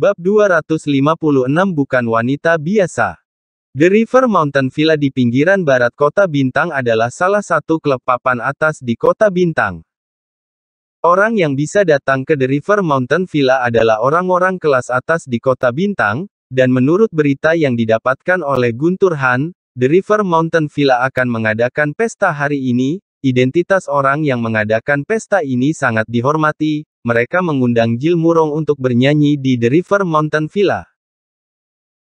Bab 256 bukan wanita biasa. The River Mountain Villa di pinggiran barat kota Bintang adalah salah satu klub papan atas di kota Bintang. Orang yang bisa datang ke The River Mountain Villa adalah orang-orang kelas atas di kota Bintang, dan menurut berita yang didapatkan oleh Guntur Han, The River Mountain Villa akan mengadakan pesta hari ini, identitas orang yang mengadakan pesta ini sangat dihormati, mereka mengundang Jill Murong untuk bernyanyi di The River Mountain Villa.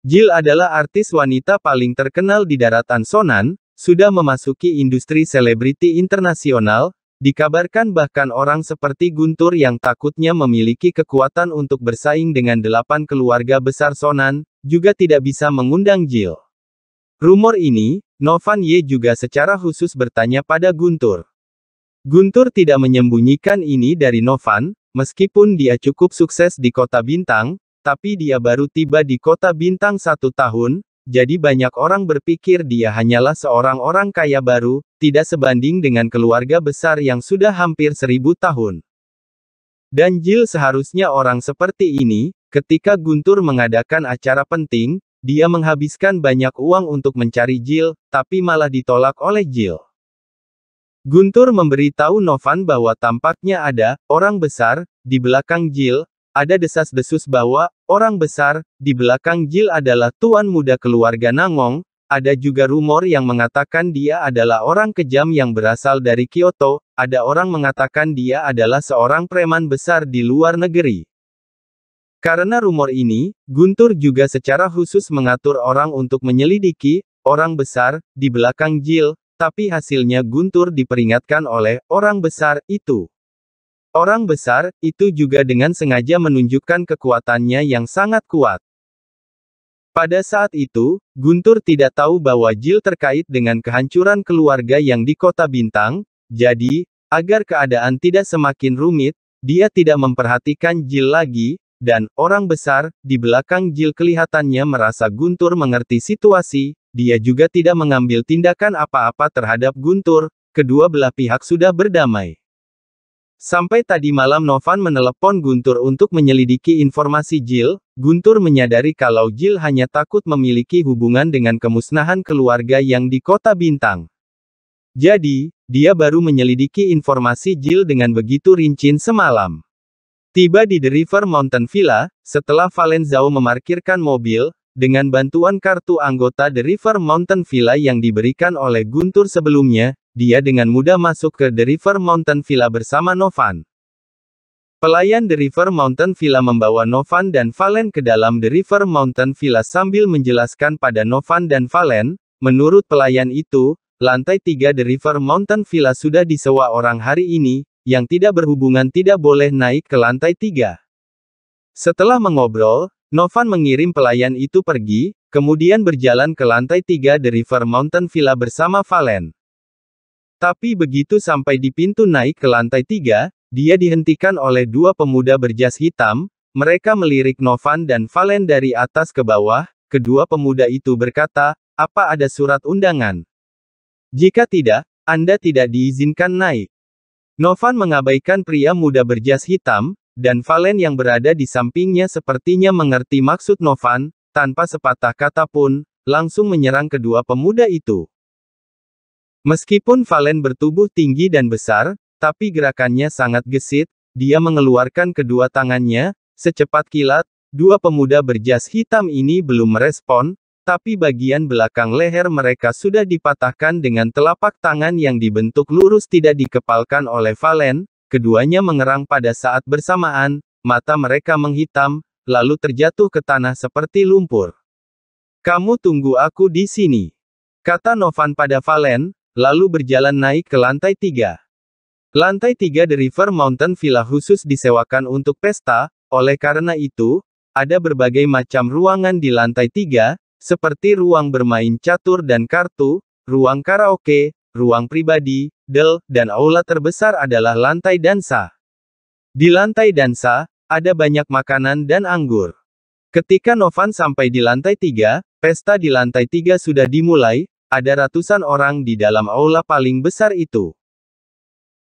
Jill adalah artis wanita paling terkenal di daratan Sonan, sudah memasuki industri selebriti internasional, dikabarkan bahkan orang seperti Guntur yang takutnya memiliki kekuatan untuk bersaing dengan delapan keluarga besar Sonan, juga tidak bisa mengundang Jill. Rumor ini, Novan Ye juga secara khusus bertanya pada Guntur. Guntur tidak menyembunyikan ini dari Novan, Meskipun dia cukup sukses di kota bintang, tapi dia baru tiba di kota bintang satu tahun, jadi banyak orang berpikir dia hanyalah seorang orang kaya baru, tidak sebanding dengan keluarga besar yang sudah hampir seribu tahun. Dan Jill seharusnya orang seperti ini, ketika Guntur mengadakan acara penting, dia menghabiskan banyak uang untuk mencari Jill, tapi malah ditolak oleh Jill. Guntur memberi tahu Novan bahwa tampaknya ada orang besar di belakang Jil, ada desas-desus bahwa orang besar di belakang Jil adalah tuan muda keluarga Nangong, ada juga rumor yang mengatakan dia adalah orang kejam yang berasal dari Kyoto, ada orang mengatakan dia adalah seorang preman besar di luar negeri. Karena rumor ini, Guntur juga secara khusus mengatur orang untuk menyelidiki orang besar di belakang Jill. Tapi hasilnya guntur diperingatkan oleh orang besar itu. Orang besar itu juga dengan sengaja menunjukkan kekuatannya yang sangat kuat. Pada saat itu, Guntur tidak tahu bahwa Jill terkait dengan kehancuran keluarga yang di kota Bintang, jadi, agar keadaan tidak semakin rumit, dia tidak memperhatikan Jill lagi, dan, orang besar, di belakang Jill kelihatannya merasa Guntur mengerti situasi, dia juga tidak mengambil tindakan apa-apa terhadap Guntur, kedua belah pihak sudah berdamai. Sampai tadi malam Novan menelepon Guntur untuk menyelidiki informasi Jill, Guntur menyadari kalau Jill hanya takut memiliki hubungan dengan kemusnahan keluarga yang di kota Bintang. Jadi, dia baru menyelidiki informasi Jill dengan begitu rincin semalam. Tiba di The River Mountain Villa, setelah Valenzao memarkirkan mobil, dengan bantuan kartu anggota The River Mountain Villa yang diberikan oleh Guntur sebelumnya, dia dengan mudah masuk ke The River Mountain Villa bersama Novan. Pelayan The River Mountain Villa membawa Novan dan Valen ke dalam The River Mountain Villa sambil menjelaskan pada Novan dan Valen, menurut pelayan itu, lantai 3 The River Mountain Villa sudah disewa orang hari ini, yang tidak berhubungan tidak boleh naik ke lantai tiga. Setelah mengobrol, Novan mengirim pelayan itu pergi, kemudian berjalan ke lantai tiga The River Mountain Villa bersama Valen. Tapi begitu sampai di pintu naik ke lantai tiga, dia dihentikan oleh dua pemuda berjas hitam, mereka melirik Novan dan Valen dari atas ke bawah, kedua pemuda itu berkata, apa ada surat undangan? Jika tidak, Anda tidak diizinkan naik. Novan mengabaikan pria muda berjas hitam, dan Valen yang berada di sampingnya sepertinya mengerti maksud Novan, tanpa sepatah kata pun, langsung menyerang kedua pemuda itu. Meskipun Valen bertubuh tinggi dan besar, tapi gerakannya sangat gesit, dia mengeluarkan kedua tangannya, secepat kilat, dua pemuda berjas hitam ini belum merespon, tapi bagian belakang leher mereka sudah dipatahkan dengan telapak tangan yang dibentuk lurus tidak dikepalkan oleh Valen, keduanya mengerang pada saat bersamaan, mata mereka menghitam, lalu terjatuh ke tanah seperti lumpur. Kamu tunggu aku di sini. Kata Novan pada Valen, lalu berjalan naik ke lantai tiga. Lantai tiga The River Mountain Villa khusus disewakan untuk pesta, oleh karena itu, ada berbagai macam ruangan di lantai tiga, seperti ruang bermain catur dan kartu, ruang karaoke, ruang pribadi, del, dan aula terbesar adalah lantai dansa. Di lantai dansa, ada banyak makanan dan anggur. Ketika Novan sampai di lantai tiga, pesta di lantai tiga sudah dimulai, ada ratusan orang di dalam aula paling besar itu.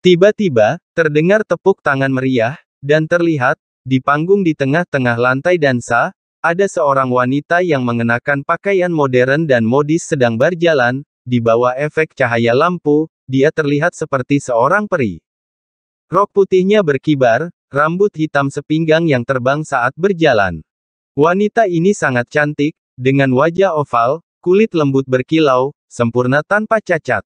Tiba-tiba, terdengar tepuk tangan meriah, dan terlihat, di panggung di tengah-tengah lantai dansa, ada seorang wanita yang mengenakan pakaian modern dan modis sedang berjalan, di bawah efek cahaya lampu, dia terlihat seperti seorang peri. Rok putihnya berkibar, rambut hitam sepinggang yang terbang saat berjalan. Wanita ini sangat cantik, dengan wajah oval, kulit lembut berkilau, sempurna tanpa cacat.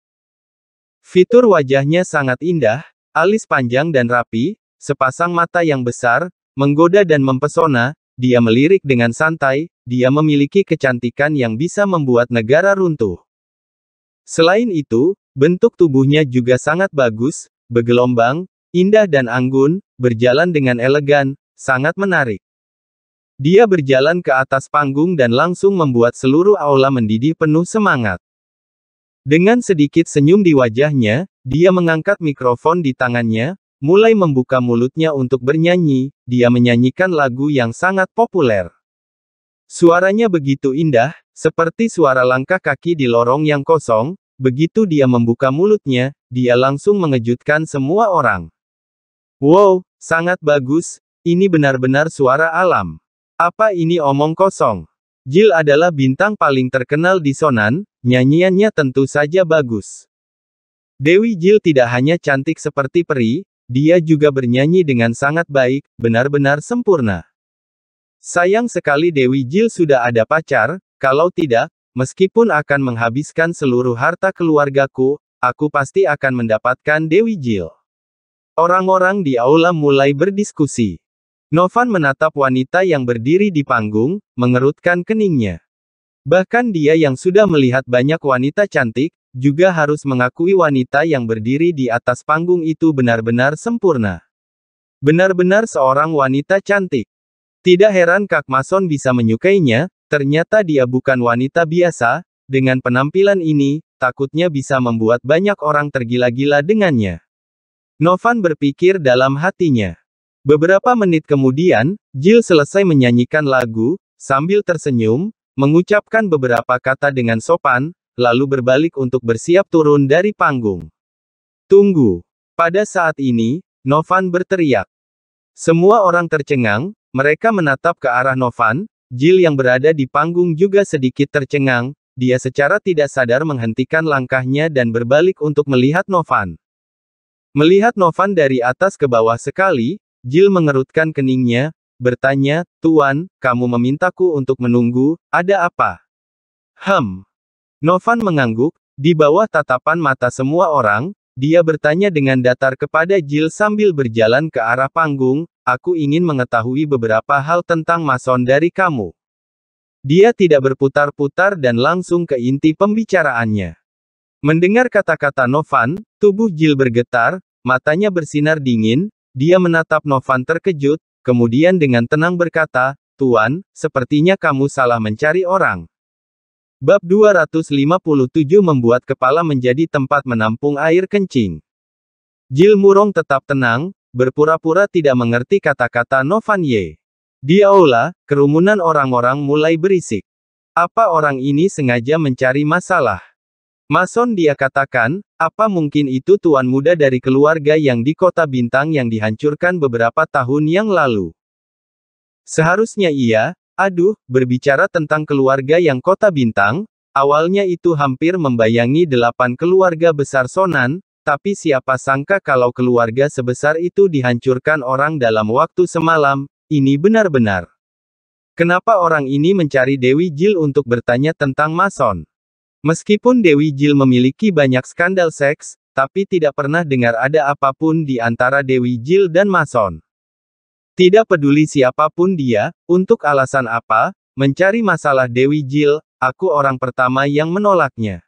Fitur wajahnya sangat indah, alis panjang dan rapi, sepasang mata yang besar, menggoda dan mempesona, dia melirik dengan santai, dia memiliki kecantikan yang bisa membuat negara runtuh. Selain itu, bentuk tubuhnya juga sangat bagus, bergelombang, indah dan anggun, berjalan dengan elegan, sangat menarik. Dia berjalan ke atas panggung dan langsung membuat seluruh aula mendidih penuh semangat. Dengan sedikit senyum di wajahnya, dia mengangkat mikrofon di tangannya, Mulai membuka mulutnya untuk bernyanyi, dia menyanyikan lagu yang sangat populer. Suaranya begitu indah, seperti suara langkah kaki di lorong yang kosong, begitu dia membuka mulutnya, dia langsung mengejutkan semua orang. Wow, sangat bagus, ini benar-benar suara alam. Apa ini omong kosong? Jill adalah bintang paling terkenal di Sonan, nyanyiannya tentu saja bagus. Dewi Jill tidak hanya cantik seperti peri, dia juga bernyanyi dengan sangat baik, benar-benar sempurna. Sayang sekali Dewi Jill sudah ada pacar, kalau tidak, meskipun akan menghabiskan seluruh harta keluargaku, aku pasti akan mendapatkan Dewi Jill. Orang-orang di aula mulai berdiskusi. Novan menatap wanita yang berdiri di panggung, mengerutkan keningnya. Bahkan dia yang sudah melihat banyak wanita cantik, juga harus mengakui wanita yang berdiri di atas panggung itu benar-benar sempurna. Benar-benar seorang wanita cantik. Tidak heran Kak Mason bisa menyukainya, ternyata dia bukan wanita biasa, dengan penampilan ini, takutnya bisa membuat banyak orang tergila-gila dengannya. Novan berpikir dalam hatinya. Beberapa menit kemudian, Jill selesai menyanyikan lagu, sambil tersenyum, mengucapkan beberapa kata dengan sopan, lalu berbalik untuk bersiap turun dari panggung. Tunggu. Pada saat ini, Novan berteriak. Semua orang tercengang, mereka menatap ke arah Novan, Jill yang berada di panggung juga sedikit tercengang, dia secara tidak sadar menghentikan langkahnya dan berbalik untuk melihat Novan. Melihat Novan dari atas ke bawah sekali, Jill mengerutkan keningnya, bertanya, Tuan, kamu memintaku untuk menunggu, ada apa? Hem, Novan mengangguk, di bawah tatapan mata semua orang, dia bertanya dengan datar kepada Jill sambil berjalan ke arah panggung, aku ingin mengetahui beberapa hal tentang Mason dari kamu. Dia tidak berputar-putar dan langsung ke inti pembicaraannya. Mendengar kata-kata Novan, tubuh Jill bergetar, matanya bersinar dingin, dia menatap Novan terkejut, kemudian dengan tenang berkata, Tuan, sepertinya kamu salah mencari orang. Bab 257 membuat kepala menjadi tempat menampung air kencing. Jil Murong tetap tenang, berpura-pura tidak mengerti kata-kata Novan Ye. Di aula, kerumunan orang-orang mulai berisik. Apa orang ini sengaja mencari masalah? Mason dia katakan, apa mungkin itu tuan muda dari keluarga yang di kota bintang yang dihancurkan beberapa tahun yang lalu? Seharusnya ia, Aduh, berbicara tentang keluarga yang kota bintang, awalnya itu hampir membayangi delapan keluarga besar Sonan, tapi siapa sangka kalau keluarga sebesar itu dihancurkan orang dalam waktu semalam, ini benar-benar. Kenapa orang ini mencari Dewi Jill untuk bertanya tentang Mason? Meskipun Dewi Jill memiliki banyak skandal seks, tapi tidak pernah dengar ada apapun di antara Dewi Jill dan Mason. Tidak peduli siapapun dia, untuk alasan apa, mencari masalah Dewi Jil, aku orang pertama yang menolaknya.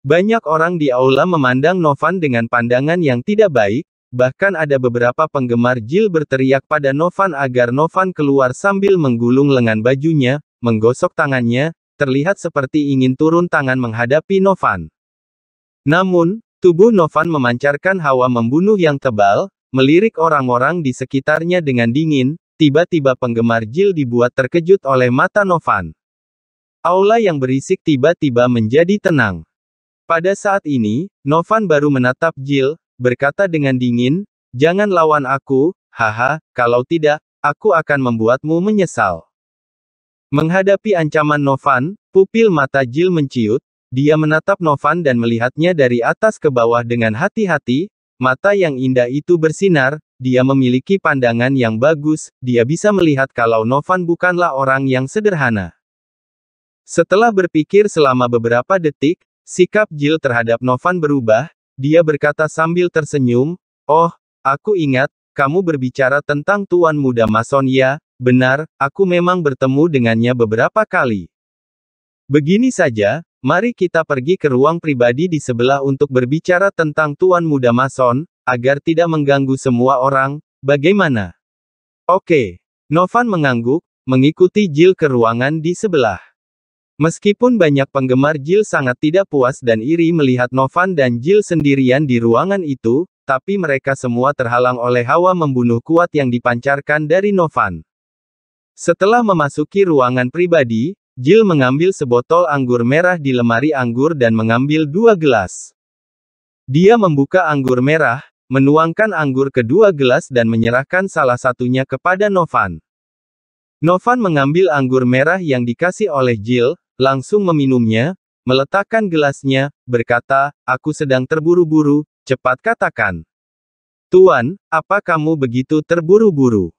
Banyak orang di aula memandang Novan dengan pandangan yang tidak baik, bahkan ada beberapa penggemar Jil berteriak pada Novan agar Novan keluar sambil menggulung lengan bajunya, menggosok tangannya, terlihat seperti ingin turun tangan menghadapi Novan. Namun, tubuh Novan memancarkan hawa membunuh yang tebal, melirik orang-orang di sekitarnya dengan dingin, tiba-tiba penggemar Jill dibuat terkejut oleh mata Novan. Aula yang berisik tiba-tiba menjadi tenang. Pada saat ini, Novan baru menatap Jill, berkata dengan dingin, Jangan lawan aku, haha, kalau tidak, aku akan membuatmu menyesal. Menghadapi ancaman Novan, pupil mata Jill menciut, dia menatap Novan dan melihatnya dari atas ke bawah dengan hati-hati, Mata yang indah itu bersinar, dia memiliki pandangan yang bagus, dia bisa melihat kalau Novan bukanlah orang yang sederhana. Setelah berpikir selama beberapa detik, sikap Jill terhadap Novan berubah, dia berkata sambil tersenyum, Oh, aku ingat, kamu berbicara tentang Tuan Muda Mason ya, benar, aku memang bertemu dengannya beberapa kali. Begini saja, Mari kita pergi ke ruang pribadi di sebelah untuk berbicara tentang Tuan Muda Mason, agar tidak mengganggu semua orang, bagaimana? Oke. Novan mengangguk, mengikuti Jill ke ruangan di sebelah. Meskipun banyak penggemar Jill sangat tidak puas dan iri melihat Novan dan Jill sendirian di ruangan itu, tapi mereka semua terhalang oleh hawa membunuh kuat yang dipancarkan dari Novan. Setelah memasuki ruangan pribadi, Jill mengambil sebotol anggur merah di lemari anggur dan mengambil dua gelas. Dia membuka anggur merah, menuangkan anggur ke dua gelas dan menyerahkan salah satunya kepada Novan. Novan mengambil anggur merah yang dikasih oleh Jill, langsung meminumnya, meletakkan gelasnya, berkata, aku sedang terburu-buru, cepat katakan. Tuan, apa kamu begitu terburu-buru?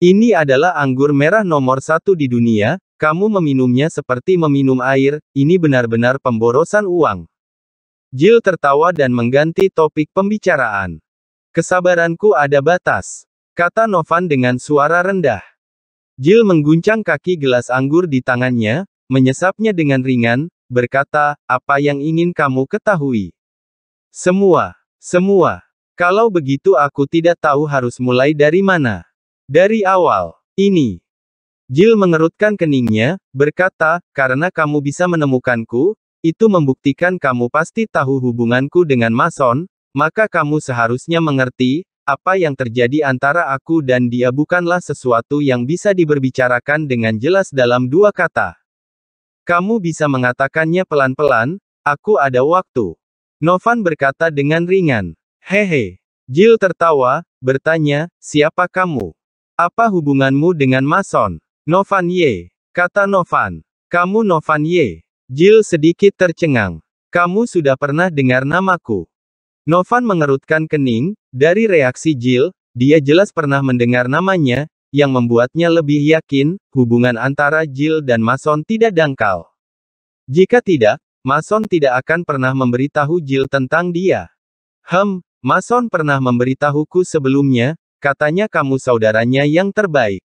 Ini adalah anggur merah nomor satu di dunia, kamu meminumnya seperti meminum air, ini benar-benar pemborosan uang. Jill tertawa dan mengganti topik pembicaraan. Kesabaranku ada batas, kata Novan dengan suara rendah. Jill mengguncang kaki gelas anggur di tangannya, menyesapnya dengan ringan, berkata, apa yang ingin kamu ketahui? Semua, semua. Kalau begitu aku tidak tahu harus mulai dari mana. Dari awal, ini. Jill mengerutkan keningnya, berkata, karena kamu bisa menemukanku, itu membuktikan kamu pasti tahu hubunganku dengan Mason, maka kamu seharusnya mengerti, apa yang terjadi antara aku dan dia bukanlah sesuatu yang bisa diberbicarakan dengan jelas dalam dua kata. Kamu bisa mengatakannya pelan-pelan, aku ada waktu. Novan berkata dengan ringan. Hehe. Jill tertawa, bertanya, siapa kamu? Apa hubunganmu dengan Mason? Novan Ye. Kata Novan. Kamu Novan Ye. Jill sedikit tercengang. Kamu sudah pernah dengar namaku. Novan mengerutkan kening, dari reaksi Jill, dia jelas pernah mendengar namanya, yang membuatnya lebih yakin, hubungan antara Jill dan Mason tidak dangkal. Jika tidak, Mason tidak akan pernah memberitahu Jill tentang dia. Hem, Mason pernah memberitahuku sebelumnya, Katanya kamu saudaranya yang terbaik.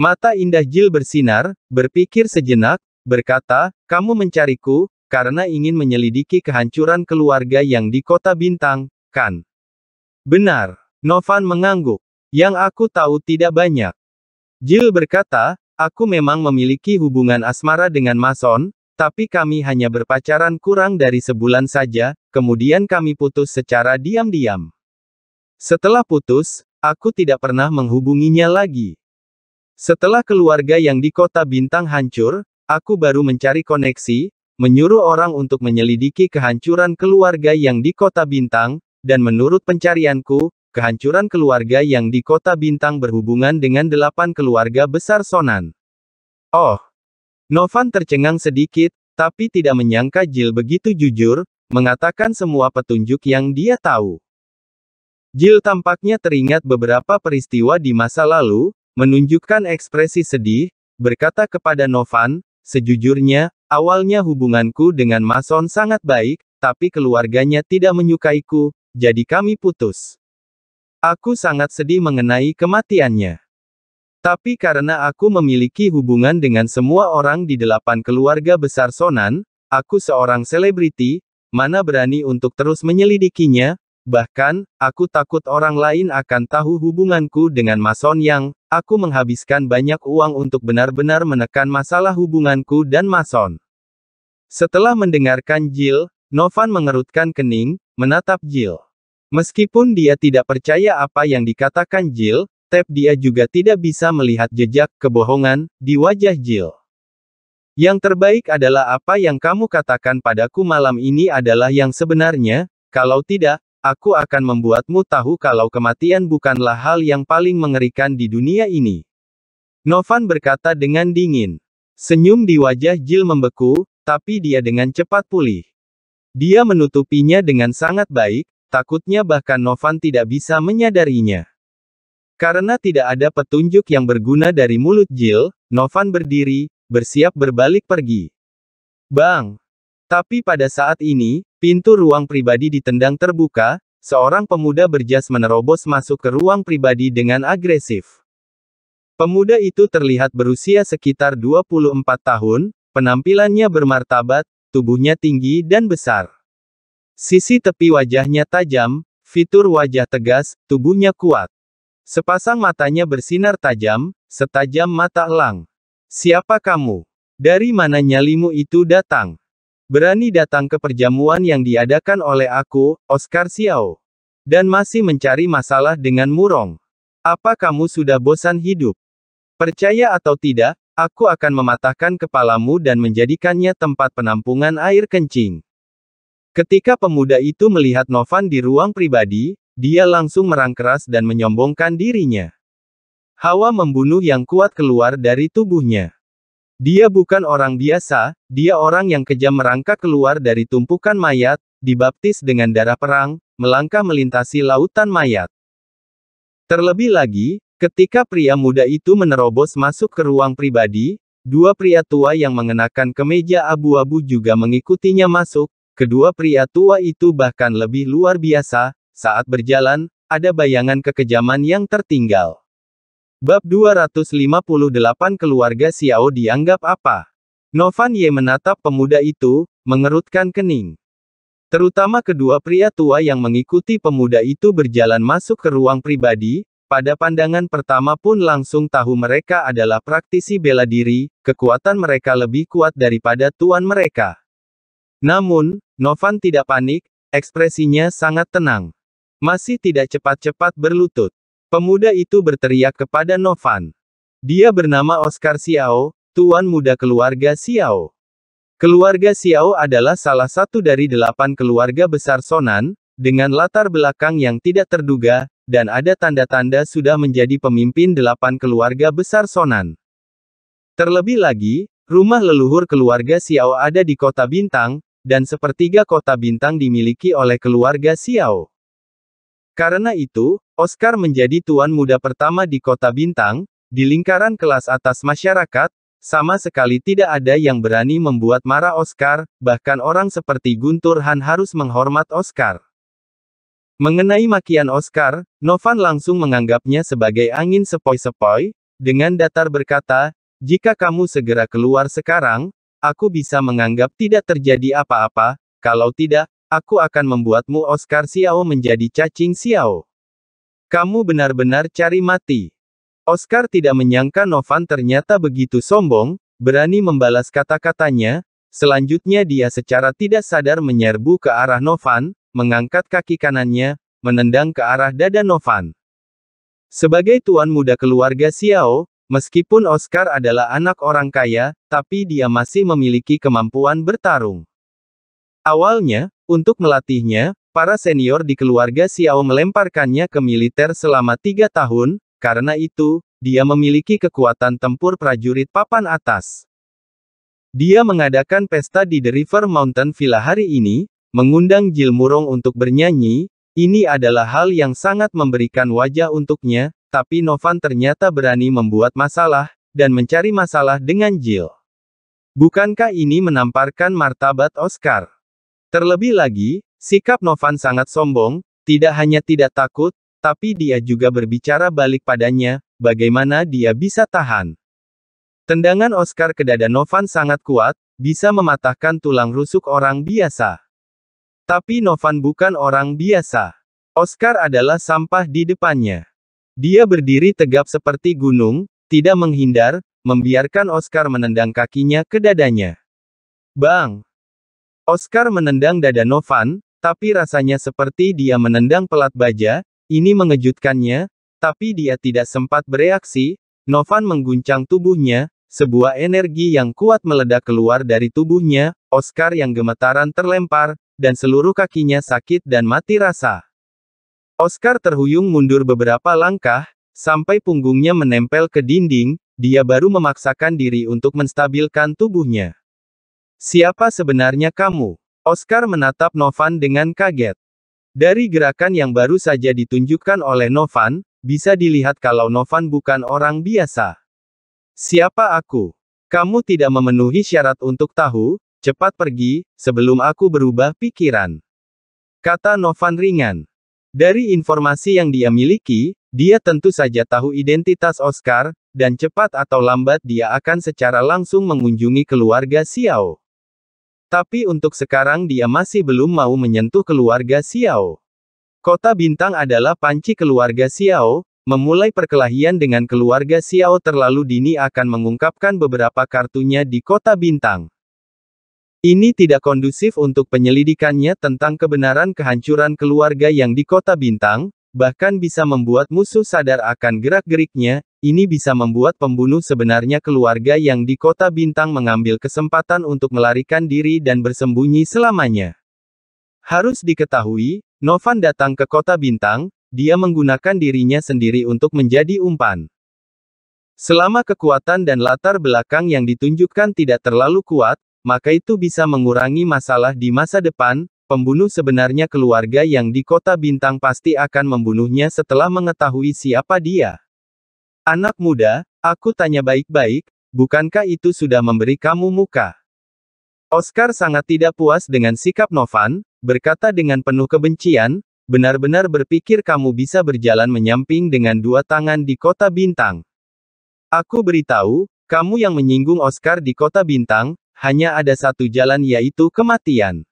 Mata indah Jill bersinar, berpikir sejenak, berkata, kamu mencariku, karena ingin menyelidiki kehancuran keluarga yang di kota Bintang, kan? Benar. Novan mengangguk. Yang aku tahu tidak banyak. Jill berkata, aku memang memiliki hubungan asmara dengan Mason, tapi kami hanya berpacaran kurang dari sebulan saja, kemudian kami putus secara diam-diam. Setelah putus, aku tidak pernah menghubunginya lagi. Setelah keluarga yang di kota Bintang hancur, aku baru mencari koneksi, menyuruh orang untuk menyelidiki kehancuran keluarga yang di kota Bintang, dan menurut pencarianku, kehancuran keluarga yang di kota Bintang berhubungan dengan delapan keluarga besar Sonan. Oh, Novan tercengang sedikit, tapi tidak menyangka Jill begitu jujur, mengatakan semua petunjuk yang dia tahu. Jill tampaknya teringat beberapa peristiwa di masa lalu, menunjukkan ekspresi sedih, berkata kepada Novan, sejujurnya, awalnya hubunganku dengan Mason sangat baik, tapi keluarganya tidak menyukaiku, jadi kami putus. Aku sangat sedih mengenai kematiannya. Tapi karena aku memiliki hubungan dengan semua orang di delapan keluarga besar Sonan, aku seorang selebriti, mana berani untuk terus menyelidikinya, Bahkan, aku takut orang lain akan tahu hubunganku dengan Mason yang, aku menghabiskan banyak uang untuk benar-benar menekan masalah hubunganku dan Mason. Setelah mendengarkan Jill, Novan mengerutkan kening, menatap Jill. Meskipun dia tidak percaya apa yang dikatakan Jill, Tep dia juga tidak bisa melihat jejak kebohongan di wajah Jill. Yang terbaik adalah apa yang kamu katakan padaku malam ini adalah yang sebenarnya, kalau tidak, Aku akan membuatmu tahu kalau kematian bukanlah hal yang paling mengerikan di dunia ini. Novan berkata dengan dingin. Senyum di wajah Jill membeku, tapi dia dengan cepat pulih. Dia menutupinya dengan sangat baik, takutnya bahkan Novan tidak bisa menyadarinya. Karena tidak ada petunjuk yang berguna dari mulut Jill, Novan berdiri, bersiap berbalik pergi. Bang! Tapi pada saat ini, Pintu ruang pribadi ditendang terbuka, seorang pemuda berjas menerobos masuk ke ruang pribadi dengan agresif. Pemuda itu terlihat berusia sekitar 24 tahun, penampilannya bermartabat, tubuhnya tinggi dan besar. Sisi tepi wajahnya tajam, fitur wajah tegas, tubuhnya kuat. Sepasang matanya bersinar tajam, setajam mata elang. Siapa kamu? Dari mana nyalimu itu datang? Berani datang ke perjamuan yang diadakan oleh aku, Oscar Xiao. Dan masih mencari masalah dengan Murong. Apa kamu sudah bosan hidup? Percaya atau tidak, aku akan mematahkan kepalamu dan menjadikannya tempat penampungan air kencing. Ketika pemuda itu melihat Novan di ruang pribadi, dia langsung merang dan menyombongkan dirinya. Hawa membunuh yang kuat keluar dari tubuhnya. Dia bukan orang biasa, dia orang yang kejam merangkak keluar dari tumpukan mayat, dibaptis dengan darah perang, melangkah melintasi lautan mayat. Terlebih lagi, ketika pria muda itu menerobos masuk ke ruang pribadi, dua pria tua yang mengenakan kemeja abu-abu juga mengikutinya masuk, kedua pria tua itu bahkan lebih luar biasa, saat berjalan, ada bayangan kekejaman yang tertinggal. Bab 258 Keluarga Xiao dianggap apa? Novan Ye menatap pemuda itu, mengerutkan kening. Terutama kedua pria tua yang mengikuti pemuda itu berjalan masuk ke ruang pribadi, pada pandangan pertama pun langsung tahu mereka adalah praktisi bela diri, kekuatan mereka lebih kuat daripada tuan mereka. Namun, Novan tidak panik, ekspresinya sangat tenang. Masih tidak cepat-cepat berlutut. Pemuda itu berteriak kepada Novan. Dia bernama Oscar Xiao, tuan muda keluarga Xiao. Keluarga Xiao adalah salah satu dari delapan keluarga besar Sonan, dengan latar belakang yang tidak terduga, dan ada tanda-tanda sudah menjadi pemimpin delapan keluarga besar Sonan. Terlebih lagi, rumah leluhur keluarga Xiao ada di kota Bintang, dan sepertiga kota Bintang dimiliki oleh keluarga Xiao. Karena itu, Oscar menjadi tuan muda pertama di kota Bintang, di lingkaran kelas atas masyarakat, sama sekali tidak ada yang berani membuat marah Oscar, bahkan orang seperti Guntur Han harus menghormat Oscar. Mengenai makian Oscar, Novan langsung menganggapnya sebagai angin sepoi-sepoi, dengan datar berkata, jika kamu segera keluar sekarang, aku bisa menganggap tidak terjadi apa-apa, kalau tidak, aku akan membuatmu Oscar Xiao menjadi cacing Xiao. Kamu benar-benar cari mati. Oscar tidak menyangka Novan ternyata begitu sombong, berani membalas kata-katanya, selanjutnya dia secara tidak sadar menyerbu ke arah Novan, mengangkat kaki kanannya, menendang ke arah dada Novan. Sebagai tuan muda keluarga Xiao, meskipun Oscar adalah anak orang kaya, tapi dia masih memiliki kemampuan bertarung. Awalnya, untuk melatihnya, Para senior di keluarga Xiao melemparkannya ke militer selama tiga tahun, karena itu, dia memiliki kekuatan tempur prajurit papan atas. Dia mengadakan pesta di The River Mountain Villa hari ini, mengundang Jil Murong untuk bernyanyi, ini adalah hal yang sangat memberikan wajah untuknya, tapi Novan ternyata berani membuat masalah, dan mencari masalah dengan Jill. Bukankah ini menamparkan martabat Oscar? Terlebih lagi, Sikap Novan sangat sombong, tidak hanya tidak takut, tapi dia juga berbicara balik padanya, bagaimana dia bisa tahan. Tendangan Oscar ke dada Novan sangat kuat, bisa mematahkan tulang rusuk orang biasa. Tapi Novan bukan orang biasa. Oscar adalah sampah di depannya. Dia berdiri tegap seperti gunung, tidak menghindar, membiarkan Oscar menendang kakinya ke dadanya. Bang! Oscar menendang dada Novan, tapi rasanya seperti dia menendang pelat baja, ini mengejutkannya, tapi dia tidak sempat bereaksi, Novan mengguncang tubuhnya, sebuah energi yang kuat meledak keluar dari tubuhnya, Oscar yang gemetaran terlempar, dan seluruh kakinya sakit dan mati rasa. Oscar terhuyung mundur beberapa langkah, sampai punggungnya menempel ke dinding, dia baru memaksakan diri untuk menstabilkan tubuhnya. Siapa sebenarnya kamu? Oscar menatap Novan dengan kaget. Dari gerakan yang baru saja ditunjukkan oleh Novan, bisa dilihat kalau Novan bukan orang biasa. Siapa aku? Kamu tidak memenuhi syarat untuk tahu, cepat pergi, sebelum aku berubah pikiran. Kata Novan ringan. Dari informasi yang dia miliki, dia tentu saja tahu identitas Oscar, dan cepat atau lambat dia akan secara langsung mengunjungi keluarga Xiao. Tapi untuk sekarang dia masih belum mau menyentuh keluarga Xiao. Kota Bintang adalah panci keluarga Xiao, memulai perkelahian dengan keluarga Xiao terlalu dini akan mengungkapkan beberapa kartunya di Kota Bintang. Ini tidak kondusif untuk penyelidikannya tentang kebenaran kehancuran keluarga yang di Kota Bintang, bahkan bisa membuat musuh sadar akan gerak-geriknya, ini bisa membuat pembunuh sebenarnya keluarga yang di kota bintang mengambil kesempatan untuk melarikan diri dan bersembunyi selamanya. Harus diketahui, Novan datang ke kota bintang, dia menggunakan dirinya sendiri untuk menjadi umpan. Selama kekuatan dan latar belakang yang ditunjukkan tidak terlalu kuat, maka itu bisa mengurangi masalah di masa depan, pembunuh sebenarnya keluarga yang di kota bintang pasti akan membunuhnya setelah mengetahui siapa dia. Anak muda, aku tanya baik-baik, bukankah itu sudah memberi kamu muka? Oscar sangat tidak puas dengan sikap Novan, berkata dengan penuh kebencian, benar-benar berpikir kamu bisa berjalan menyamping dengan dua tangan di kota bintang. Aku beritahu, kamu yang menyinggung Oscar di kota bintang, hanya ada satu jalan yaitu kematian.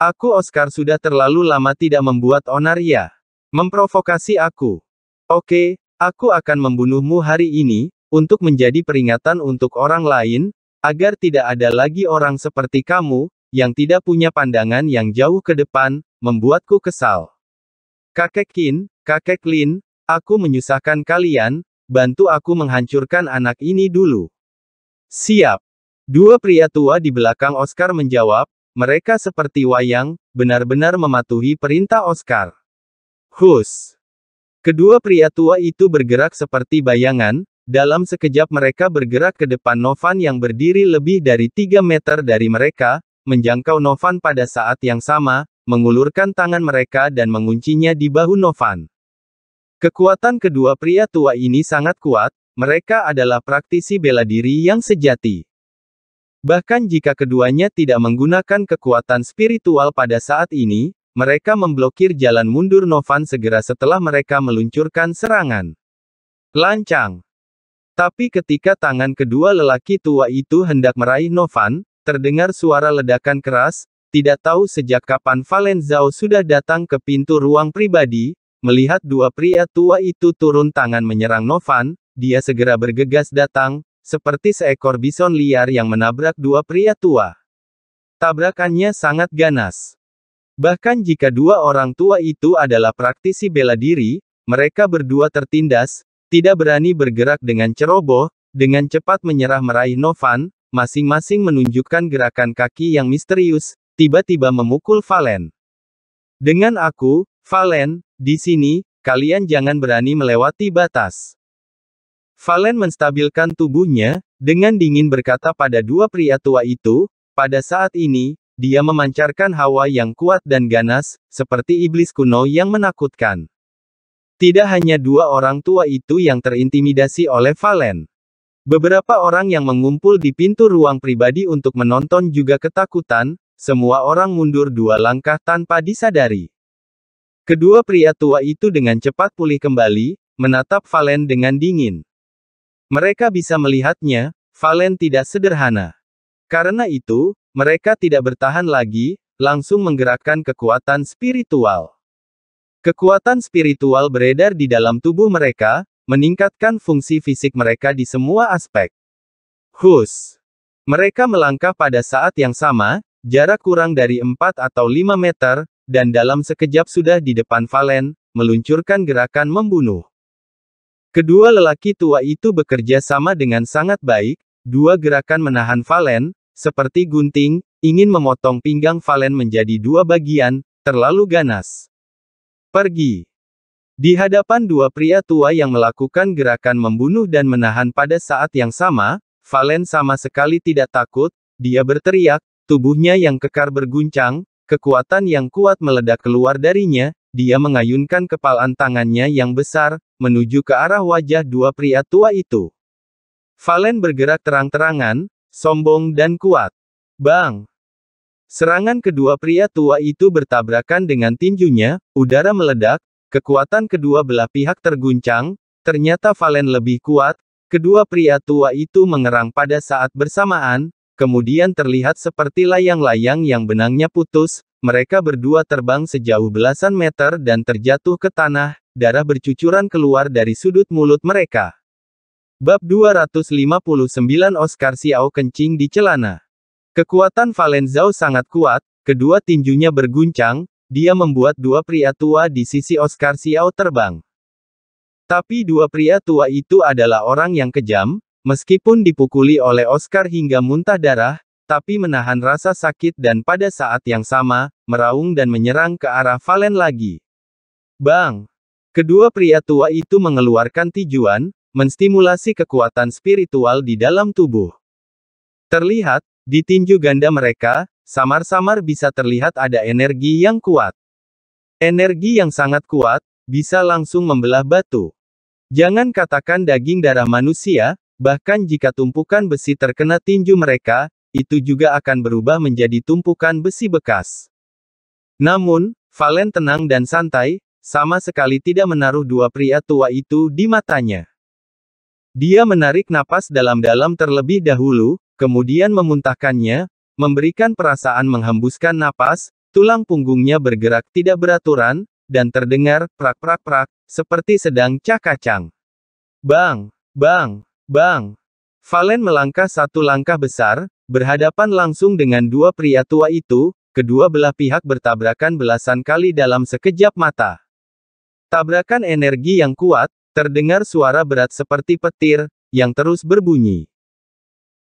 Aku Oscar sudah terlalu lama tidak membuat onar ya. Memprovokasi aku. Oke, Aku akan membunuhmu hari ini, untuk menjadi peringatan untuk orang lain, agar tidak ada lagi orang seperti kamu, yang tidak punya pandangan yang jauh ke depan, membuatku kesal. Kakek Kin, Kakek Lin, aku menyusahkan kalian, bantu aku menghancurkan anak ini dulu. Siap. Dua pria tua di belakang Oscar menjawab, mereka seperti wayang, benar-benar mematuhi perintah Oscar. Hus. Kedua pria tua itu bergerak seperti bayangan, dalam sekejap mereka bergerak ke depan Novan yang berdiri lebih dari 3 meter dari mereka, menjangkau Novan pada saat yang sama, mengulurkan tangan mereka dan menguncinya di bahu Novan. Kekuatan kedua pria tua ini sangat kuat, mereka adalah praktisi bela diri yang sejati. Bahkan jika keduanya tidak menggunakan kekuatan spiritual pada saat ini, mereka memblokir jalan mundur Novan segera setelah mereka meluncurkan serangan. Lancang. Tapi ketika tangan kedua lelaki tua itu hendak meraih Novan, terdengar suara ledakan keras, tidak tahu sejak kapan Valenzao sudah datang ke pintu ruang pribadi, melihat dua pria tua itu turun tangan menyerang Novan, dia segera bergegas datang, seperti seekor bison liar yang menabrak dua pria tua. Tabrakannya sangat ganas. Bahkan jika dua orang tua itu adalah praktisi bela diri, mereka berdua tertindas, tidak berani bergerak dengan ceroboh, dengan cepat menyerah meraih Novan, masing-masing menunjukkan gerakan kaki yang misterius, tiba-tiba memukul Valen. Dengan aku, Valen, di sini, kalian jangan berani melewati batas. Valen menstabilkan tubuhnya, dengan dingin berkata pada dua pria tua itu, pada saat ini, dia memancarkan hawa yang kuat dan ganas, seperti iblis kuno yang menakutkan. Tidak hanya dua orang tua itu yang terintimidasi oleh Valen. Beberapa orang yang mengumpul di pintu ruang pribadi untuk menonton juga ketakutan, semua orang mundur dua langkah tanpa disadari. Kedua pria tua itu dengan cepat pulih kembali, menatap Valen dengan dingin. Mereka bisa melihatnya, Valen tidak sederhana. Karena itu, mereka tidak bertahan lagi, langsung menggerakkan kekuatan spiritual. Kekuatan spiritual beredar di dalam tubuh mereka, meningkatkan fungsi fisik mereka di semua aspek. Hus. Mereka melangkah pada saat yang sama, jarak kurang dari 4 atau 5 meter, dan dalam sekejap sudah di depan Valen, meluncurkan gerakan membunuh. Kedua lelaki tua itu bekerja sama dengan sangat baik, dua gerakan menahan Valen, seperti gunting, ingin memotong pinggang Valen menjadi dua bagian, terlalu ganas. Pergi. Di hadapan dua pria tua yang melakukan gerakan membunuh dan menahan pada saat yang sama, Valen sama sekali tidak takut, dia berteriak, tubuhnya yang kekar berguncang, kekuatan yang kuat meledak keluar darinya, dia mengayunkan kepalan tangannya yang besar, menuju ke arah wajah dua pria tua itu. Valen bergerak terang-terangan, sombong dan kuat. Bang! Serangan kedua pria tua itu bertabrakan dengan tinjunya, udara meledak, kekuatan kedua belah pihak terguncang, ternyata Valen lebih kuat, kedua pria tua itu mengerang pada saat bersamaan, kemudian terlihat seperti layang-layang yang benangnya putus, mereka berdua terbang sejauh belasan meter dan terjatuh ke tanah, darah bercucuran keluar dari sudut mulut mereka. Bab 259 Oscar Xiao kencing di celana. Kekuatan Valenzao sangat kuat, kedua tinjunya berguncang, dia membuat dua pria tua di sisi Oscar Xiao terbang. Tapi dua pria tua itu adalah orang yang kejam, meskipun dipukuli oleh Oscar hingga muntah darah, tapi menahan rasa sakit dan pada saat yang sama, meraung dan menyerang ke arah Valen lagi. Bang! Kedua pria tua itu mengeluarkan tijuan, menstimulasi kekuatan spiritual di dalam tubuh. Terlihat, di tinju ganda mereka, samar-samar bisa terlihat ada energi yang kuat. Energi yang sangat kuat, bisa langsung membelah batu. Jangan katakan daging darah manusia, bahkan jika tumpukan besi terkena tinju mereka, itu juga akan berubah menjadi tumpukan besi bekas. Namun, Valen tenang dan santai, sama sekali tidak menaruh dua pria tua itu di matanya. Dia menarik napas dalam-dalam terlebih dahulu, kemudian memuntahkannya, memberikan perasaan menghembuskan napas, tulang punggungnya bergerak tidak beraturan, dan terdengar prak-prak-prak, seperti sedang cak-kacang. Bang, bang, bang. Valen melangkah satu langkah besar, berhadapan langsung dengan dua pria tua itu, kedua belah pihak bertabrakan belasan kali dalam sekejap mata. Tabrakan energi yang kuat, Terdengar suara berat seperti petir, yang terus berbunyi.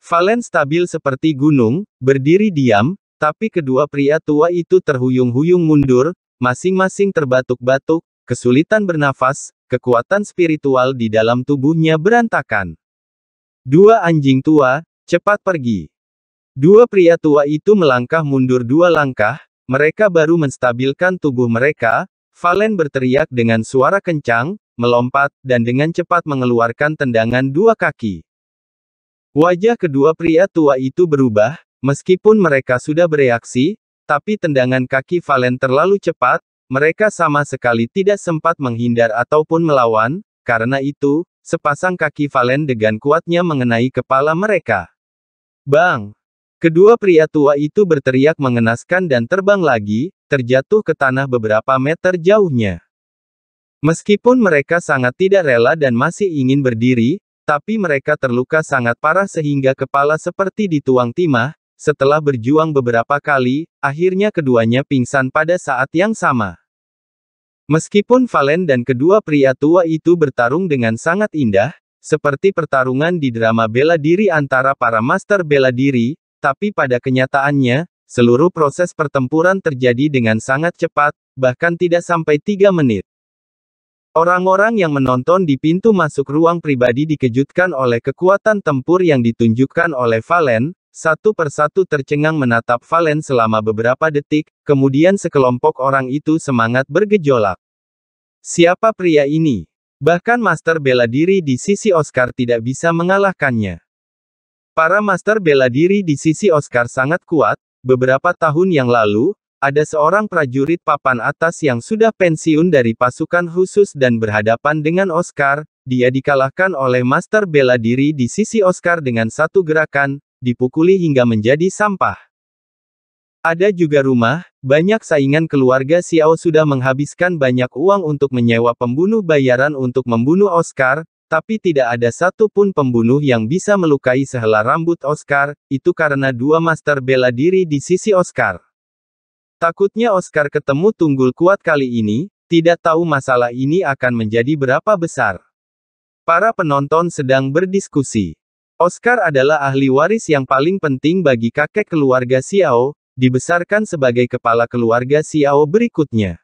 Valen stabil seperti gunung, berdiri diam, tapi kedua pria tua itu terhuyung-huyung mundur, masing-masing terbatuk-batuk, kesulitan bernafas, kekuatan spiritual di dalam tubuhnya berantakan. Dua anjing tua, cepat pergi. Dua pria tua itu melangkah mundur dua langkah, mereka baru menstabilkan tubuh mereka, Valen berteriak dengan suara kencang, melompat, dan dengan cepat mengeluarkan tendangan dua kaki. Wajah kedua pria tua itu berubah, meskipun mereka sudah bereaksi, tapi tendangan kaki Valen terlalu cepat, mereka sama sekali tidak sempat menghindar ataupun melawan, karena itu, sepasang kaki Valen dengan kuatnya mengenai kepala mereka. Bang! Kedua pria tua itu berteriak mengenaskan dan terbang lagi, terjatuh ke tanah beberapa meter jauhnya. Meskipun mereka sangat tidak rela dan masih ingin berdiri, tapi mereka terluka sangat parah sehingga kepala seperti dituang timah, setelah berjuang beberapa kali, akhirnya keduanya pingsan pada saat yang sama. Meskipun Valen dan kedua pria tua itu bertarung dengan sangat indah, seperti pertarungan di drama bela diri antara para master bela diri, tapi pada kenyataannya, seluruh proses pertempuran terjadi dengan sangat cepat, bahkan tidak sampai tiga menit. Orang-orang yang menonton di pintu masuk ruang pribadi dikejutkan oleh kekuatan tempur yang ditunjukkan oleh Valen, satu persatu tercengang menatap Valen selama beberapa detik, kemudian sekelompok orang itu semangat bergejolak. Siapa pria ini? Bahkan master bela diri di sisi Oscar tidak bisa mengalahkannya. Para master bela diri di sisi Oscar sangat kuat, beberapa tahun yang lalu, ada seorang prajurit papan atas yang sudah pensiun dari pasukan khusus dan berhadapan dengan Oscar, dia dikalahkan oleh master bela diri di sisi Oscar dengan satu gerakan, dipukuli hingga menjadi sampah. Ada juga rumah, banyak saingan keluarga Xiao sudah menghabiskan banyak uang untuk menyewa pembunuh bayaran untuk membunuh Oscar, tapi tidak ada satu pun pembunuh yang bisa melukai sehelai rambut Oscar, itu karena dua master bela diri di sisi Oscar. Takutnya Oscar ketemu tunggul kuat kali ini, tidak tahu masalah ini akan menjadi berapa besar. Para penonton sedang berdiskusi. Oscar adalah ahli waris yang paling penting bagi kakek keluarga Xiao, dibesarkan sebagai kepala keluarga Xiao berikutnya.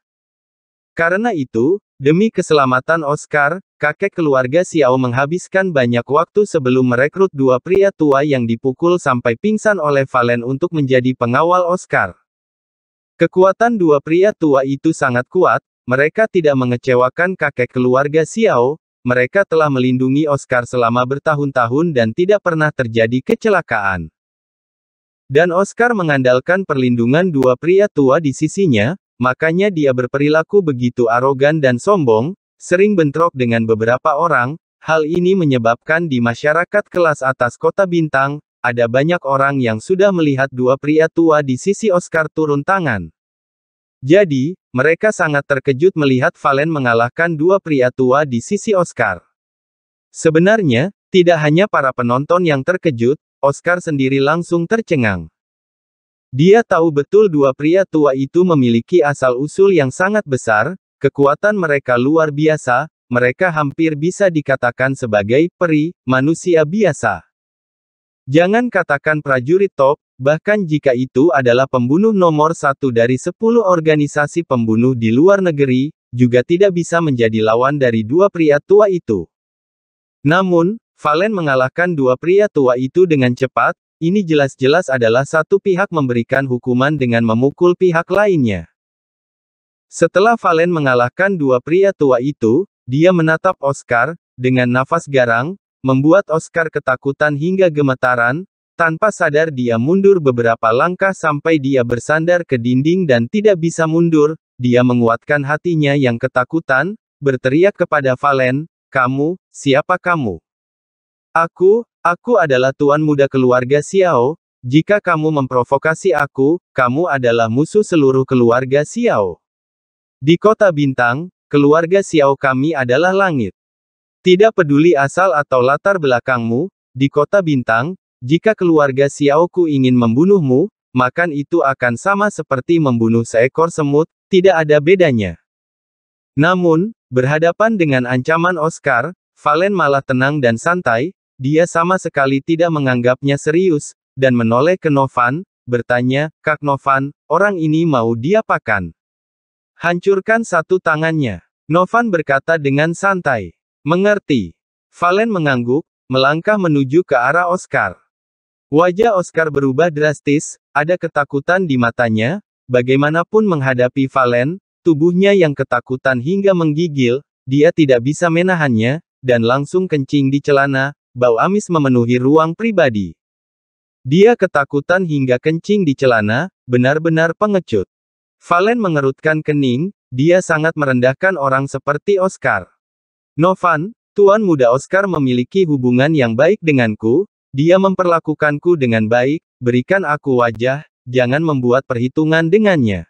Karena itu, demi keselamatan Oscar, kakek keluarga Xiao menghabiskan banyak waktu sebelum merekrut dua pria tua yang dipukul sampai pingsan oleh Valen untuk menjadi pengawal Oscar. Kekuatan dua pria tua itu sangat kuat, mereka tidak mengecewakan kakek keluarga Xiao, mereka telah melindungi Oscar selama bertahun-tahun dan tidak pernah terjadi kecelakaan. Dan Oscar mengandalkan perlindungan dua pria tua di sisinya, makanya dia berperilaku begitu arogan dan sombong, sering bentrok dengan beberapa orang, hal ini menyebabkan di masyarakat kelas atas kota Bintang, ada banyak orang yang sudah melihat dua pria tua di sisi Oscar turun tangan. Jadi, mereka sangat terkejut melihat Valen mengalahkan dua pria tua di sisi Oscar. Sebenarnya, tidak hanya para penonton yang terkejut, Oscar sendiri langsung tercengang. Dia tahu betul dua pria tua itu memiliki asal-usul yang sangat besar, kekuatan mereka luar biasa, mereka hampir bisa dikatakan sebagai peri, manusia biasa. Jangan katakan prajurit top, bahkan jika itu adalah pembunuh nomor satu dari sepuluh organisasi pembunuh di luar negeri, juga tidak bisa menjadi lawan dari dua pria tua itu. Namun, Valen mengalahkan dua pria tua itu dengan cepat, ini jelas-jelas adalah satu pihak memberikan hukuman dengan memukul pihak lainnya. Setelah Valen mengalahkan dua pria tua itu, dia menatap Oscar, dengan nafas garang, membuat Oscar ketakutan hingga gemetaran, tanpa sadar dia mundur beberapa langkah sampai dia bersandar ke dinding dan tidak bisa mundur, dia menguatkan hatinya yang ketakutan, berteriak kepada Valen, kamu, siapa kamu? Aku, aku adalah tuan muda keluarga Xiao, jika kamu memprovokasi aku, kamu adalah musuh seluruh keluarga Xiao. Di kota Bintang, keluarga Xiao kami adalah langit. Tidak peduli asal atau latar belakangmu, di kota bintang, jika keluarga Xiaoku ingin membunuhmu, makan itu akan sama seperti membunuh seekor semut, tidak ada bedanya. Namun, berhadapan dengan ancaman Oscar, Valen malah tenang dan santai, dia sama sekali tidak menganggapnya serius, dan menoleh ke Novan, bertanya, Kak Novan, orang ini mau dia pakan. Hancurkan satu tangannya. Novan berkata dengan santai. Mengerti. Valen mengangguk, melangkah menuju ke arah Oscar. Wajah Oscar berubah drastis, ada ketakutan di matanya, bagaimanapun menghadapi Valen, tubuhnya yang ketakutan hingga menggigil, dia tidak bisa menahannya, dan langsung kencing di celana, bau amis memenuhi ruang pribadi. Dia ketakutan hingga kencing di celana, benar-benar pengecut. Valen mengerutkan kening, dia sangat merendahkan orang seperti Oscar. Novan, Tuan Muda Oscar memiliki hubungan yang baik denganku, dia memperlakukanku dengan baik, berikan aku wajah, jangan membuat perhitungan dengannya.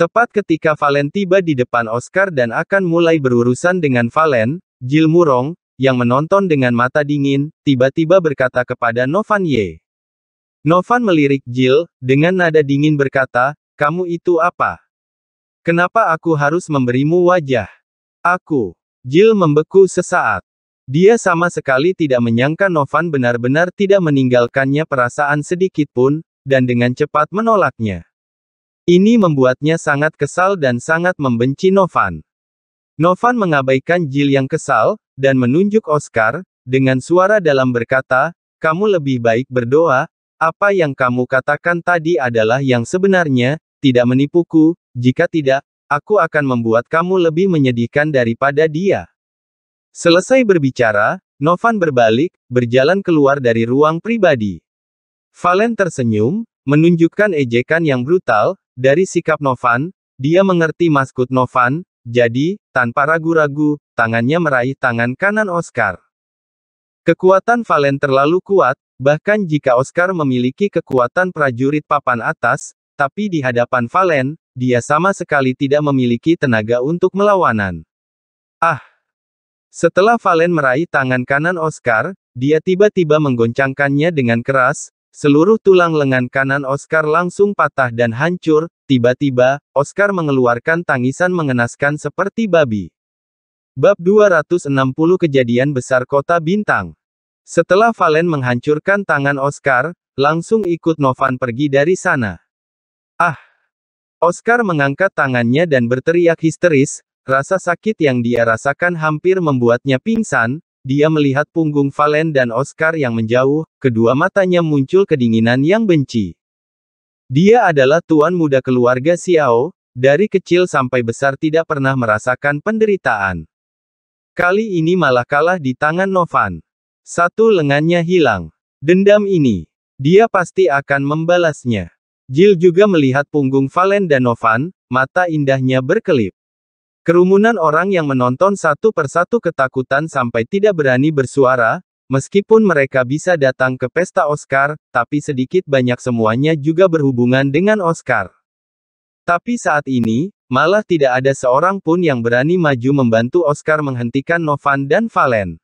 Tepat ketika Valen tiba di depan Oscar dan akan mulai berurusan dengan Valen, Jill Murong, yang menonton dengan mata dingin, tiba-tiba berkata kepada Novan Ye. Novan melirik Jill, dengan nada dingin berkata, kamu itu apa? Kenapa aku harus memberimu wajah? Aku Jill membeku sesaat. Dia sama sekali tidak menyangka Novan benar-benar tidak meninggalkannya perasaan sedikit pun, dan dengan cepat menolaknya. Ini membuatnya sangat kesal dan sangat membenci Novan. Novan mengabaikan Jill yang kesal, dan menunjuk Oscar, dengan suara dalam berkata, kamu lebih baik berdoa, apa yang kamu katakan tadi adalah yang sebenarnya, tidak menipuku, jika tidak, Aku akan membuat kamu lebih menyedihkan daripada dia. Selesai berbicara, Novan berbalik, berjalan keluar dari ruang pribadi. Valen tersenyum, menunjukkan ejekan yang brutal, dari sikap Novan, dia mengerti maskut Novan, jadi, tanpa ragu-ragu, tangannya meraih tangan kanan Oscar. Kekuatan Valen terlalu kuat, bahkan jika Oscar memiliki kekuatan prajurit papan atas, tapi di hadapan Valen, dia sama sekali tidak memiliki tenaga untuk melawanan. Ah! Setelah Valen meraih tangan kanan Oscar, dia tiba-tiba menggoncangkannya dengan keras, seluruh tulang lengan kanan Oscar langsung patah dan hancur, tiba-tiba, Oscar mengeluarkan tangisan mengenaskan seperti babi. Bab 260 Kejadian Besar Kota Bintang Setelah Valen menghancurkan tangan Oscar, langsung ikut Novan pergi dari sana. Oscar mengangkat tangannya dan berteriak histeris, rasa sakit yang dia rasakan hampir membuatnya pingsan, dia melihat punggung Valen dan Oscar yang menjauh, kedua matanya muncul kedinginan yang benci. Dia adalah tuan muda keluarga Xiao, dari kecil sampai besar tidak pernah merasakan penderitaan. Kali ini malah kalah di tangan Novan. Satu lengannya hilang. Dendam ini, dia pasti akan membalasnya. Jill juga melihat punggung Valen dan Novan, mata indahnya berkelip. Kerumunan orang yang menonton satu persatu ketakutan sampai tidak berani bersuara, meskipun mereka bisa datang ke pesta Oscar, tapi sedikit banyak semuanya juga berhubungan dengan Oscar. Tapi saat ini, malah tidak ada seorang pun yang berani maju membantu Oscar menghentikan Novan dan Valen.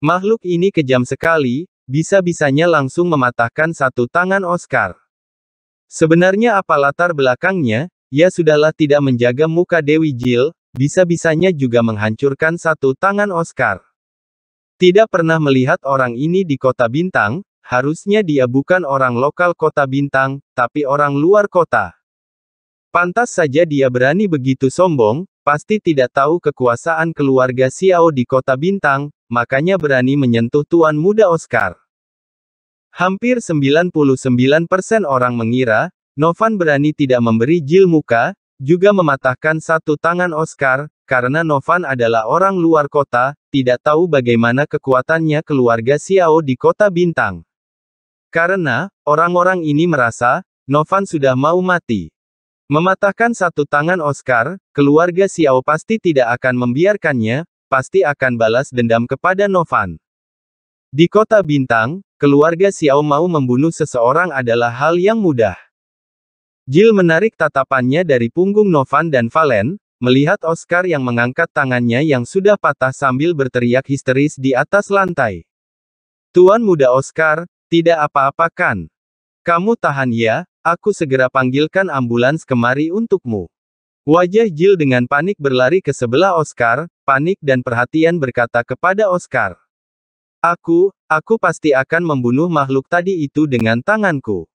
Makhluk ini kejam sekali, bisa-bisanya langsung mematahkan satu tangan Oscar. Sebenarnya apa latar belakangnya, ya sudahlah tidak menjaga muka Dewi Jill, bisa-bisanya juga menghancurkan satu tangan Oscar. Tidak pernah melihat orang ini di kota bintang, harusnya dia bukan orang lokal kota bintang, tapi orang luar kota. Pantas saja dia berani begitu sombong, pasti tidak tahu kekuasaan keluarga Xiao di kota bintang, makanya berani menyentuh tuan muda Oscar. Hampir 99% orang mengira, Novan berani tidak memberi jil muka, juga mematahkan satu tangan Oscar, karena Novan adalah orang luar kota, tidak tahu bagaimana kekuatannya keluarga Xiao di kota Bintang. Karena, orang-orang ini merasa, Novan sudah mau mati. Mematahkan satu tangan Oscar, keluarga Xiao pasti tidak akan membiarkannya, pasti akan balas dendam kepada Novan. Di kota Bintang, Keluarga Xiao mau membunuh seseorang adalah hal yang mudah. Jill menarik tatapannya dari punggung Novan dan Valen, melihat Oscar yang mengangkat tangannya yang sudah patah sambil berteriak histeris di atas lantai. Tuan muda Oscar, tidak apa-apa kan? Kamu tahan ya, aku segera panggilkan ambulans kemari untukmu. Wajah Jill dengan panik berlari ke sebelah Oscar, panik dan perhatian berkata kepada Oscar. Aku, aku pasti akan membunuh makhluk tadi itu dengan tanganku.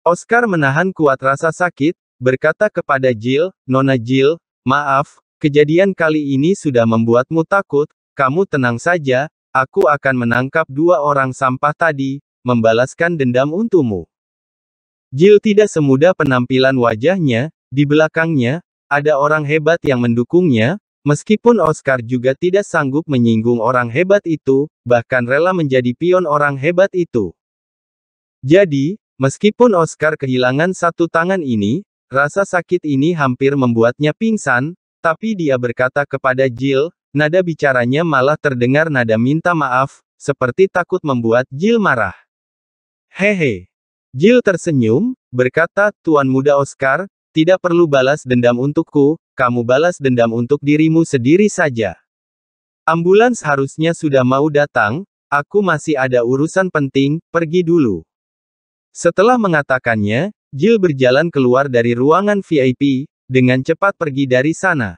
Oscar menahan kuat rasa sakit, berkata kepada Jill, Nona Jill, maaf, kejadian kali ini sudah membuatmu takut, kamu tenang saja, aku akan menangkap dua orang sampah tadi, membalaskan dendam untukmu. Jill tidak semudah penampilan wajahnya, di belakangnya, ada orang hebat yang mendukungnya, Meskipun Oscar juga tidak sanggup menyinggung orang hebat itu, bahkan rela menjadi pion orang hebat itu. Jadi, meskipun Oscar kehilangan satu tangan ini, rasa sakit ini hampir membuatnya pingsan, tapi dia berkata kepada Jill, nada bicaranya malah terdengar nada minta maaf, seperti takut membuat Jill marah. Hehe. Jill tersenyum, berkata, Tuan Muda Oscar, tidak perlu balas dendam untukku, kamu balas dendam untuk dirimu sendiri saja. Ambulans harusnya sudah mau datang, aku masih ada urusan penting, pergi dulu. Setelah mengatakannya, Jill berjalan keluar dari ruangan VIP, dengan cepat pergi dari sana.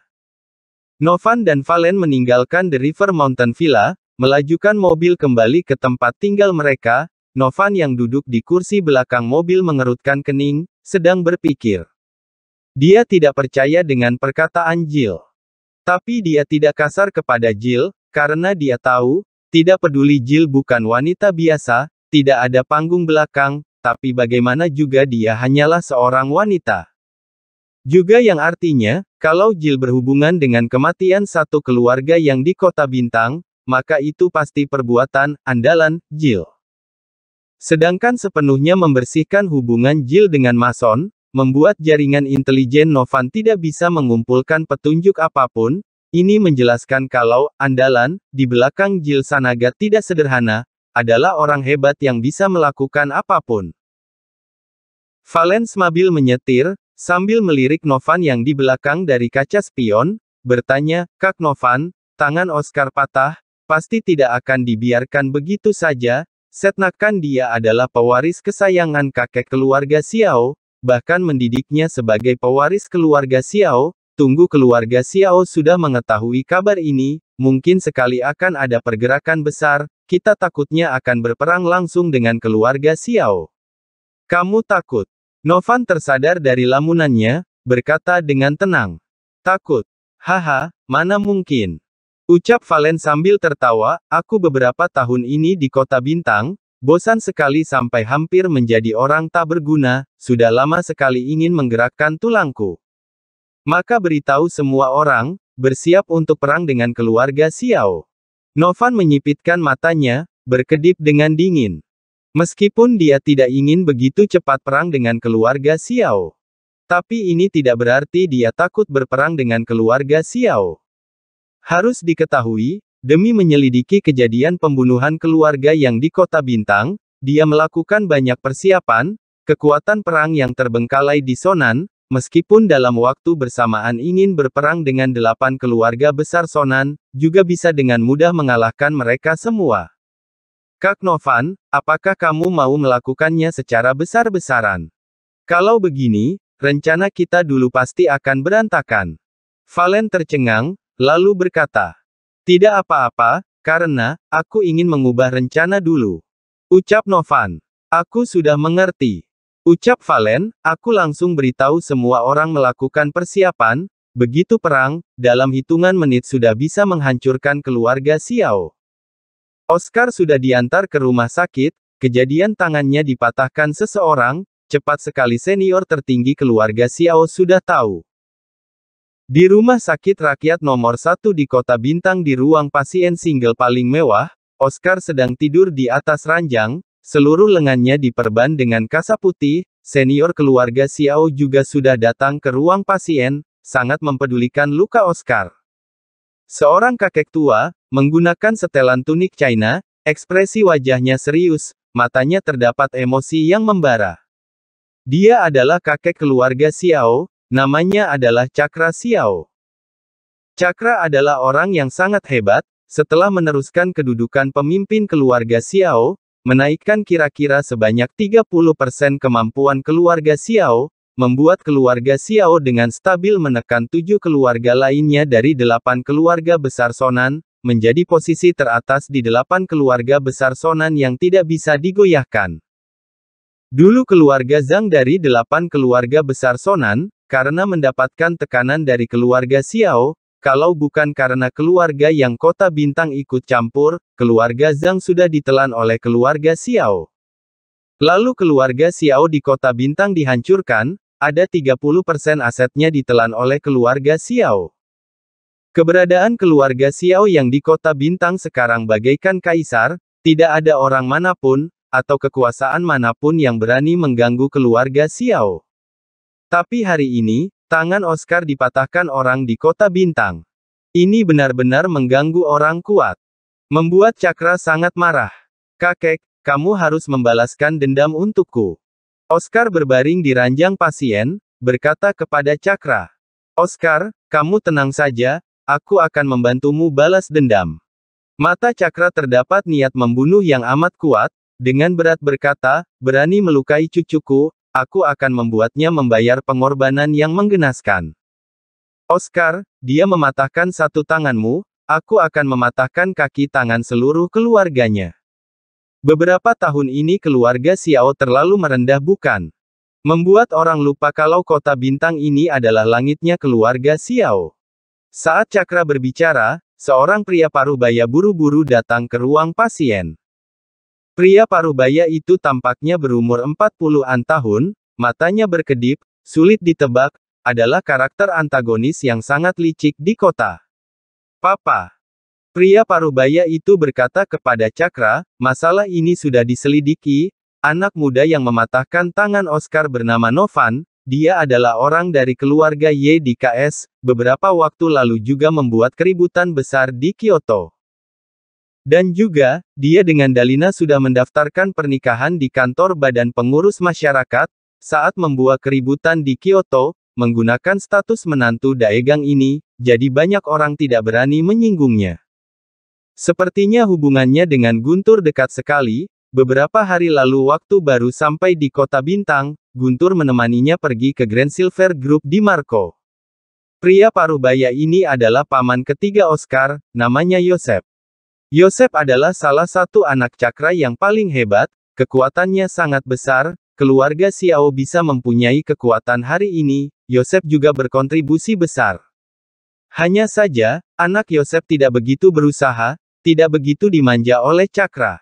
Novan dan Valen meninggalkan The River Mountain Villa, melajukan mobil kembali ke tempat tinggal mereka, Novan yang duduk di kursi belakang mobil mengerutkan kening, sedang berpikir. Dia tidak percaya dengan perkataan Jill. Tapi dia tidak kasar kepada Jill, karena dia tahu, tidak peduli Jill bukan wanita biasa, tidak ada panggung belakang, tapi bagaimana juga dia hanyalah seorang wanita. Juga yang artinya, kalau Jill berhubungan dengan kematian satu keluarga yang di kota bintang, maka itu pasti perbuatan andalan Jill. Sedangkan sepenuhnya membersihkan hubungan Jill dengan Mason, membuat jaringan intelijen Novan tidak bisa mengumpulkan petunjuk apapun, ini menjelaskan kalau, andalan, di belakang Jil Sanaga tidak sederhana, adalah orang hebat yang bisa melakukan apapun. Valens Mabil menyetir, sambil melirik Novan yang di belakang dari kaca spion, bertanya, Kak Novan, tangan Oscar patah, pasti tidak akan dibiarkan begitu saja, setnakan dia adalah pewaris kesayangan kakek keluarga Xiao, bahkan mendidiknya sebagai pewaris keluarga Xiao, tunggu keluarga Xiao sudah mengetahui kabar ini, mungkin sekali akan ada pergerakan besar, kita takutnya akan berperang langsung dengan keluarga Xiao. Kamu takut? Novan tersadar dari lamunannya, berkata dengan tenang. Takut? Haha, mana mungkin? Ucap Valen sambil tertawa, aku beberapa tahun ini di kota Bintang, Bosan sekali sampai hampir menjadi orang tak berguna, sudah lama sekali ingin menggerakkan tulangku. Maka beritahu semua orang, bersiap untuk perang dengan keluarga Xiao. Novan menyipitkan matanya, berkedip dengan dingin. Meskipun dia tidak ingin begitu cepat perang dengan keluarga Xiao. Tapi ini tidak berarti dia takut berperang dengan keluarga Xiao. Harus diketahui, Demi menyelidiki kejadian pembunuhan keluarga yang di kota Bintang, dia melakukan banyak persiapan, kekuatan perang yang terbengkalai di Sonan, meskipun dalam waktu bersamaan ingin berperang dengan delapan keluarga besar Sonan, juga bisa dengan mudah mengalahkan mereka semua. Kak Novan, apakah kamu mau melakukannya secara besar-besaran? Kalau begini, rencana kita dulu pasti akan berantakan. Valen tercengang, lalu berkata, tidak apa-apa, karena, aku ingin mengubah rencana dulu. Ucap Novan. Aku sudah mengerti. Ucap Valen, aku langsung beritahu semua orang melakukan persiapan, begitu perang, dalam hitungan menit sudah bisa menghancurkan keluarga Xiao. Oscar sudah diantar ke rumah sakit, kejadian tangannya dipatahkan seseorang, cepat sekali senior tertinggi keluarga Xiao sudah tahu. Di rumah sakit rakyat nomor satu di kota Bintang di ruang pasien single paling mewah, Oscar sedang tidur di atas ranjang, seluruh lengannya diperban dengan kasa putih, senior keluarga Xiao juga sudah datang ke ruang pasien, sangat mempedulikan luka Oscar. Seorang kakek tua, menggunakan setelan tunik China, ekspresi wajahnya serius, matanya terdapat emosi yang membara. Dia adalah kakek keluarga Xiao, Namanya adalah Cakra Xiao. Cakra adalah orang yang sangat hebat, setelah meneruskan kedudukan pemimpin keluarga Xiao, menaikkan kira-kira sebanyak 30% kemampuan keluarga Xiao, membuat keluarga Xiao dengan stabil menekan tujuh keluarga lainnya dari delapan keluarga besar Sonan, menjadi posisi teratas di delapan keluarga besar Sonan yang tidak bisa digoyahkan. Dulu keluarga Zhang dari delapan keluarga besar Sonan, karena mendapatkan tekanan dari keluarga Xiao, kalau bukan karena keluarga yang kota bintang ikut campur, keluarga Zhang sudah ditelan oleh keluarga Xiao. Lalu keluarga Xiao di kota bintang dihancurkan, ada 30% asetnya ditelan oleh keluarga Xiao. Keberadaan keluarga Xiao yang di kota bintang sekarang bagaikan kaisar, tidak ada orang manapun, atau kekuasaan manapun yang berani mengganggu keluarga Xiao. Tapi hari ini, tangan Oscar dipatahkan orang di kota bintang. Ini benar-benar mengganggu orang kuat. Membuat Cakra sangat marah. Kakek, kamu harus membalaskan dendam untukku. Oscar berbaring di ranjang pasien, berkata kepada Cakra. Oscar, kamu tenang saja, aku akan membantumu balas dendam. Mata Cakra terdapat niat membunuh yang amat kuat, dengan berat berkata, berani melukai cucuku, Aku akan membuatnya membayar pengorbanan yang menggenaskan. Oscar, dia mematahkan satu tanganmu, aku akan mematahkan kaki tangan seluruh keluarganya. Beberapa tahun ini keluarga Xiao terlalu merendah bukan? Membuat orang lupa kalau kota bintang ini adalah langitnya keluarga Xiao. Saat Cakra berbicara, seorang pria paruh baya buru-buru datang ke ruang pasien. Pria parubaya itu tampaknya berumur 40-an tahun, matanya berkedip, sulit ditebak, adalah karakter antagonis yang sangat licik di kota. Papa. Pria parubaya itu berkata kepada Cakra, masalah ini sudah diselidiki, anak muda yang mematahkan tangan Oscar bernama Novan, dia adalah orang dari keluarga YDKS. beberapa waktu lalu juga membuat keributan besar di Kyoto. Dan juga, dia dengan Dalina sudah mendaftarkan pernikahan di kantor Badan Pengurus Masyarakat, saat membuat keributan di Kyoto, menggunakan status menantu Daegang ini, jadi banyak orang tidak berani menyinggungnya. Sepertinya hubungannya dengan Guntur dekat sekali, beberapa hari lalu waktu baru sampai di kota Bintang, Guntur menemaninya pergi ke Grand Silver Group di Marco. Pria paruh baya ini adalah paman ketiga Oscar, namanya Yosep. Yosef adalah salah satu anak cakra yang paling hebat, kekuatannya sangat besar, keluarga Xiao bisa mempunyai kekuatan hari ini, Yosef juga berkontribusi besar. Hanya saja, anak Yosef tidak begitu berusaha, tidak begitu dimanja oleh cakra.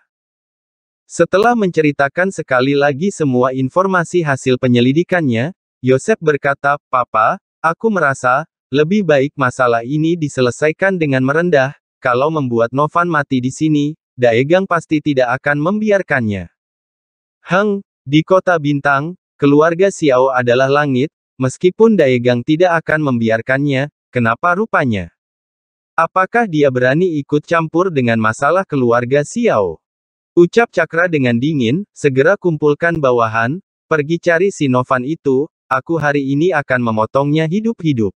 Setelah menceritakan sekali lagi semua informasi hasil penyelidikannya, Yosef berkata, Papa, aku merasa, lebih baik masalah ini diselesaikan dengan merendah, kalau membuat Novan mati di sini, Daegang pasti tidak akan membiarkannya. Heng, di kota Bintang, keluarga Xiao adalah langit, meskipun Daegang tidak akan membiarkannya, kenapa rupanya? Apakah dia berani ikut campur dengan masalah keluarga Xiao? Ucap Cakra dengan dingin, segera kumpulkan bawahan, pergi cari si Novan itu, aku hari ini akan memotongnya hidup-hidup.